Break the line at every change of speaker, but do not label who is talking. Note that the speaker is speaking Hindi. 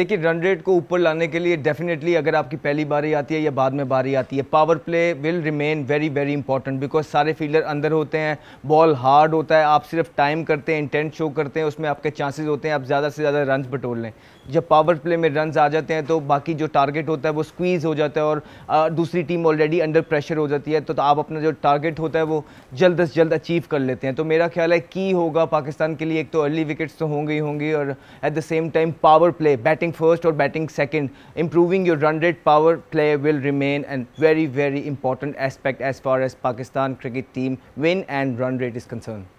देखिए रन रेट को ऊपर लाने के लिए डेफिनेटली अगर आपकी पहली बारी आती है या बाद में बारी आती है power play will remain very very important because सारे फील्डर अंदर होते हैं बॉल हार्ड होता है आप सिर्फ टाइम करते हैं इंटेंट शो करते हैं उसमें आपके चांसेस होते हैं आप ज़्यादा से ज़्यादा रन बटोर लें जब पावर प्ले में रन आ जाते हैं तो बाकी जो टारगेट होता है वो स्क्वीज़ हो जाता है और दूसरी टीम ऑलरेडी अंडर प्रेशर हो जाती है तो, तो आप अपना जो टारगेट होता है वो जल्द अज जल्द अचीव कर लेते हैं तो मेरा ख्याल है की होगा पाकिस्तान के लिए एक तो अर्ली विकेट्स तो होंगे ही होंगी और at the same time power play batting batting first or batting second, improving your run rate power play will remain a very, very important aspect as far as Pakistan cricket team win and run rate is concerned.